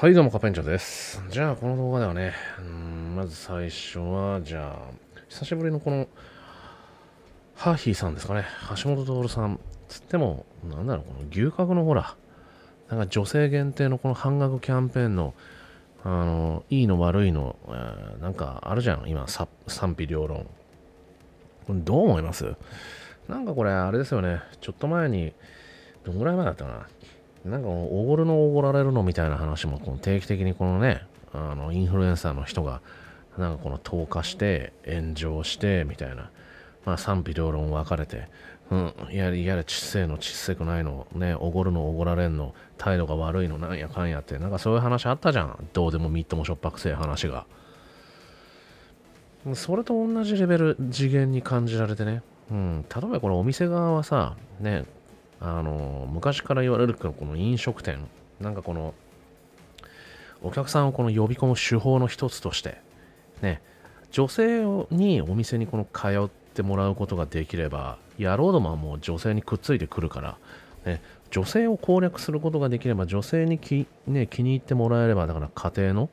はい、どうも、カペンチョです。じゃあ、この動画ではね、んまず最初は、じゃあ、久しぶりのこの、ハーヒーさんですかね、橋本徹さん、つっても、なんだろう、この牛角のほら、なんか女性限定のこの半額キャンペーンの、あの、いいの悪いの、えー、なんかあるじゃん、今、賛否両論。これどう思いますなんかこれ、あれですよね。ちょっと前に、どんぐらい前だったかな。なんか、おごるのおごられるのみたいな話も、この定期的にこのね、あの、インフルエンサーの人が、なんかこの投下して、炎上して、みたいな。まあ、賛否両論分かれて、うん、いやいや、ちっせの、ちっせくないの、ね、おごるの、おごられんの、態度が悪いの、なんやかんやって、なんかそういう話あったじゃん。どうでもみっともしょっぱくせえ話が。それと同じレベル、次元に感じられてね。うん、例えばこのお店側はさ、ね、あの、昔から言われるけど、この飲食店、なんかこの、お客さんをこの呼び込む手法の一つとして、ね、女性にお店にこの通ってもらうことができれば、野郎どもはもう女性にくっついてくるから、ね、女性を攻略することができれば、女性にき、ね、気に入ってもらえれば、だから家庭の、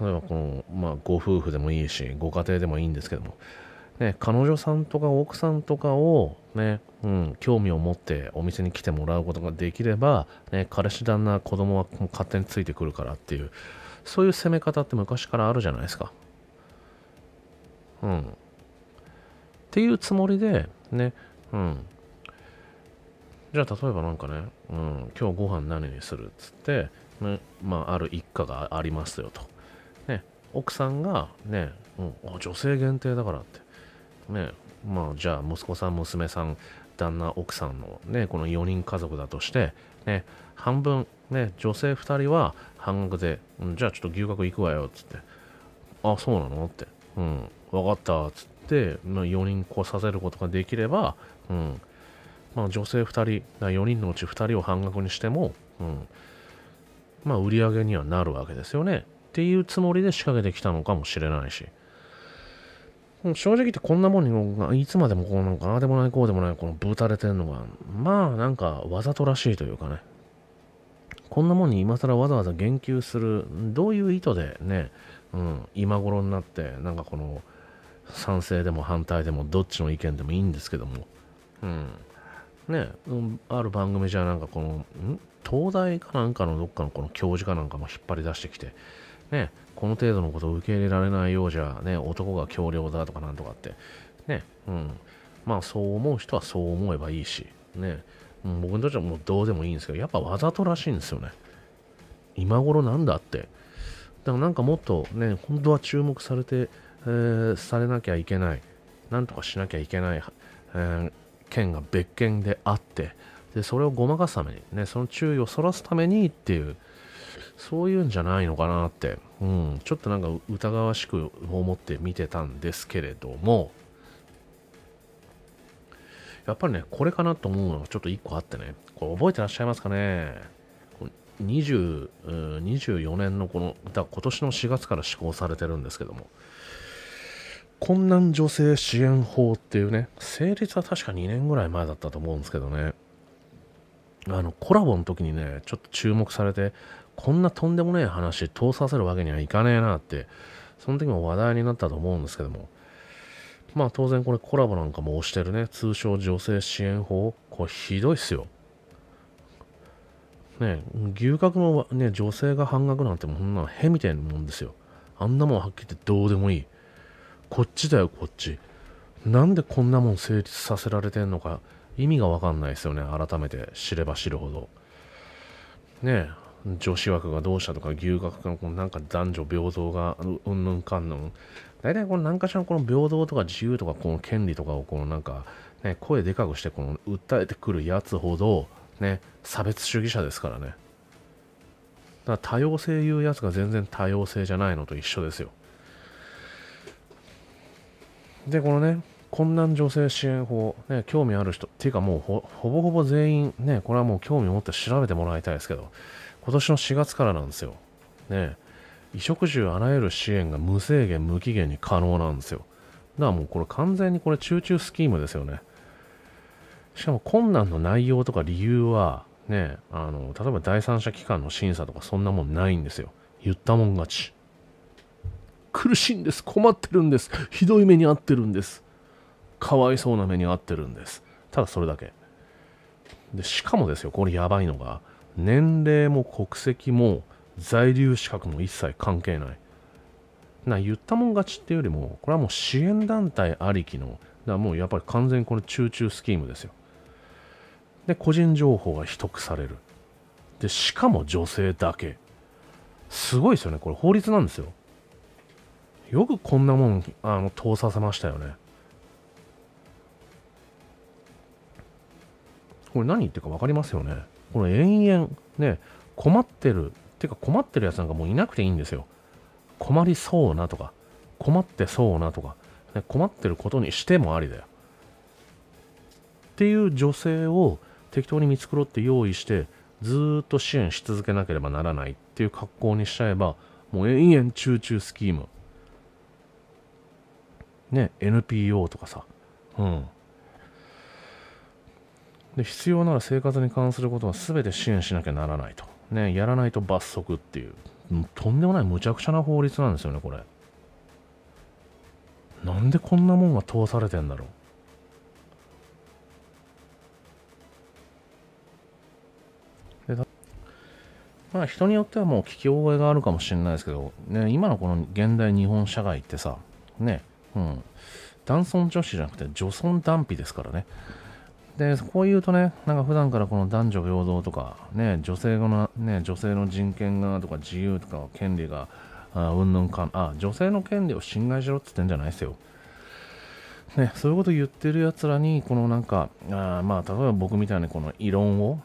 例えばこの、まあ、ご夫婦でもいいし、ご家庭でもいいんですけども、ね、彼女さんとか奥さんとかをね、うん、興味を持ってお店に来てもらうことができれば、ね、彼氏旦那子供は勝手についてくるからっていうそういう攻め方って昔からあるじゃないですか。うん。っていうつもりで、ね、うん。じゃあ例えばなんかね、うん、今日ご飯何にするっつって、ね、まあある一家がありますよと。ね、奥さんがね、うん、女性限定だからって。ねまあじゃあ息子さん娘さん旦那奥さんのねこの4人家族だとして、ね、半分、ね、女性2人は半額で、うん、じゃあちょっと牛角行くわよっつってあそうなのってうん分かったっつって4人来させることができれば、うんまあ、女性2人4人のうち2人を半額にしても、うんまあ、売り上げにはなるわけですよねっていうつもりで仕掛けてきたのかもしれないし。正直言ってこんなもんに、いつまでもこうなんか、ああでもない、こうでもない、このぶーたれてるのが、まあなんかわざとらしいというかね、こんなもんに今更わざわざ言及する、どういう意図でね、うん、今頃になって、なんかこの、賛成でも反対でも、どっちの意見でもいいんですけども、うん、ね、ある番組じゃなんかこの、東大かなんかのどっかのこの教授かなんかも引っ張り出してきて、ね、この程度のことを受け入れられないようじゃ、ね、男が強量だとかなんとかって、ね、うん、まあそう思う人はそう思えばいいし、ね、うん、僕にとってはもうどうでもいいんですけど、やっぱわざとらしいんですよね。今頃なんだって。だからなんかもっとね、本当は注目されて、えー、されなきゃいけない、なんとかしなきゃいけない、えー、件が別件であって、でそれをごまかすために、ね、その注意をそらすためにっていう、そういうんじゃないのかなって、うん、ちょっとなんか疑わしく思って見てたんですけれども、やっぱりね、これかなと思うのがちょっと1個あってね、これ覚えてらっしゃいますかね2 4年のこのだ今年の4月から施行されてるんですけども、困難女性支援法っていうね、成立は確か2年ぐらい前だったと思うんですけどね、あのコラボの時にねちょっと注目されてこんなとんでもねえ話通させるわけにはいかねえなってその時も話題になったと思うんですけどもまあ当然これコラボなんかも推してるね通称女性支援法これひどいっすよね牛角の、ね、女性が半額なんてもうそんなへみたいなもんですよあんなもんはっきり言ってどうでもいいこっちだよこっちなんでこんなもん成立させられてんのか意味がわかんないですよね。改めて知れば知るほど。ねえ、女子枠がどうしたとか、牛角がこのなんか男女平等がうんぬんかんぬん。大体この何かしらのこの平等とか自由とかこの権利とかをこのなんか、ね、声でかくしてこの訴えてくるやつほど、ね、差別主義者ですからね。だから多様性いうやつが全然多様性じゃないのと一緒ですよ。で、このね、困難女性支援法、ね、興味ある人、っていうかもうほぼほぼ全員、ね、これはもう興味を持って調べてもらいたいですけど、今年の4月からなんですよ。ね、衣食住あらゆる支援が無制限、無期限に可能なんですよ。だからもうこれ完全にこれ中中スキームですよね。しかも困難の内容とか理由は、ね、あの、例えば第三者機関の審査とかそんなもんないんですよ。言ったもん勝ち。苦しいんです。困ってるんです。ひどい目に遭ってるんです。かわいそうな目に遭ってるんです。ただそれだけ。で、しかもですよ、これやばいのが、年齢も国籍も在留資格も一切関係ない。な、言ったもん勝ちっていうよりも、これはもう支援団体ありきの、だもうやっぱり完全にこれ中中スキームですよ。で、個人情報が秘匿される。で、しかも女性だけ。すごいですよね。これ法律なんですよ。よくこんなもん、あの、通させましたよね。これ何言ってるか分かりますよね。この延々、ね、困ってる、っていうか困ってるやつなんかもういなくていいんですよ。困りそうなとか、困ってそうなとか、ね、困ってることにしてもありだよ。っていう女性を適当に見繕って用意して、ずっと支援し続けなければならないっていう格好にしちゃえば、もう延々中中スキーム。ね、NPO とかさ、うん。で必要なら生活に関することは全て支援しなきゃならないと。ね、やらないと罰則っていう。とんでもない無茶苦茶な法律なんですよね、これ。なんでこんなもんが通されてんだろう。まあ人によってはもう聞き覚えがあるかもしれないですけど、ね、今のこの現代日本社会ってさ、ね、うん、男尊女子じゃなくて女尊男卑ですからね。でこう言うとねなんか普段からこの男女平等とか、ね、女性のね、女性の人権がとか自由とか権利があうんぬんかんあ女性の権利を侵害しろって言ってんじゃないですよ。ね、そういうこと言ってるやつらにこのなんかあまあ例えば僕みたいにこの異論を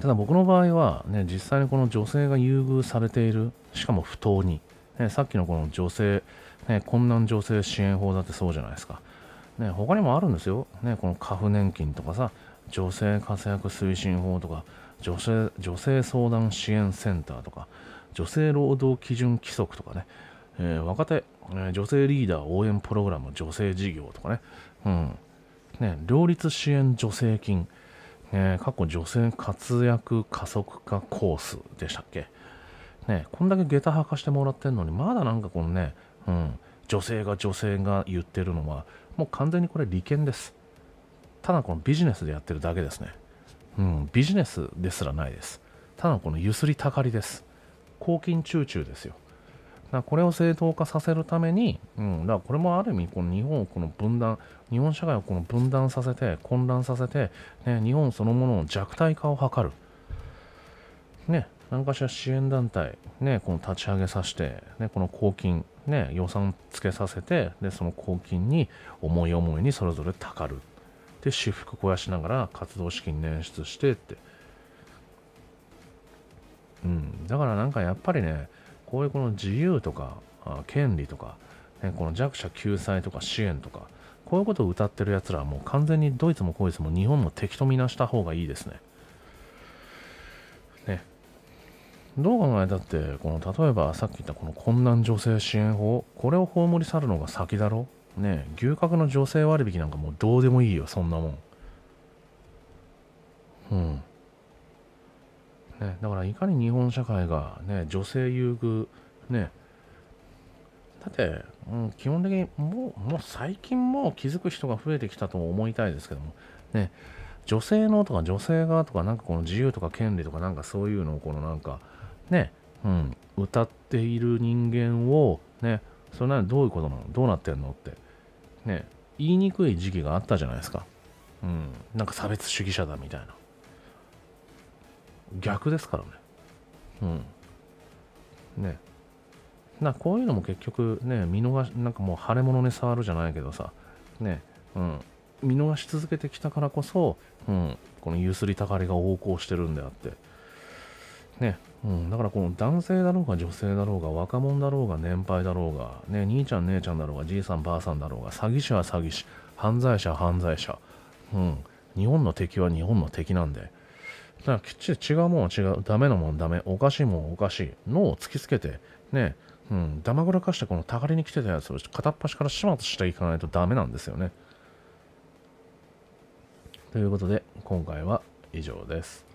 ただ僕の場合は、ね、実際にこの女性が優遇されているしかも不当に、ね、さっきのこの女性、ね、困難女性支援法だってそうじゃないですか。ね、他にもあるんですよ、ね、この家父年金とかさ女性活躍推進法とか女性女性相談支援センターとか女性労働基準規則とかね、えー、若手、えー、女性リーダー応援プログラム女性事業とかね,、うんね両立支援助成金、えー、過去女性活躍加速化コースでしたっけ、ね、こんだけ下駄履かしてもらってるのにまだなんかこのね、うん、女性が女性が言ってるのはもう完全にこれ利権です。ただこのビジネスでやってるだけですね。うん、ビジネスですらないです。ただこのゆすりたかりです。公金中中ですよ。だこれを正当化させるために、うん、だこれもある意味、この日本をこの分断、日本社会をこの分断させて、混乱させて、ね、日本そのものの弱体化を図る。ね、何かしら支援団体、ね、この立ち上げさせて、ね、この公金、ね、予算つけさせて、で、その公金に思い思いにそれぞれたかる。で、私服肥やしながら活動資金捻出してって。うん。だからなんかやっぱりね、こういうこの自由とか、あ権利とか、ね、この弱者救済とか支援とか、こういうことを歌ってるやつらはもう完全にドイツもこいつも日本も敵と見なした方がいいですね。どう考えたってこの例えばさっき言ったこの困難女性支援法これを葬り去るのが先だろね牛角の女性割引なんかもうどうでもいいよそんなもんうんねだからいかに日本社会がね女性優遇ねだって、うん、基本的にもうもう最近も気づく人が増えてきたと思いたいですけどもね女性のとか女性がとかなんかこの自由とか権利とかなんかそういうのをこのなんかね、うん、歌っている人間を、ね、それならどういうことなのどうなってんのって、ね、言いにくい時期があったじゃないですか。うん、なんか差別主義者だみたいな。逆ですからね。うん。ね。なこういうのも結局ね、見逃し、なんかもう腫れ物に触るじゃないけどさ、ね、うん、見逃し続けてきたからこそ、うん、このゆすりたかりが横行してるんであって、ね、うん、だからこの男性だろうが女性だろうが若者だろうが年配だろうが、ね、兄ちゃん姉ちゃんだろうがじいさんばあさんだろうが詐欺師は詐欺師犯罪者は犯罪者、うん、日本の敵は日本の敵なんでだからきっちり違うもんは違うダメなもんダメおかしいもんおかしい脳を突きつけてねうん、だまぐらかしてこのたがりに来てたやつを片っ端から始末していかないとダメなんですよね。ということで今回は以上です。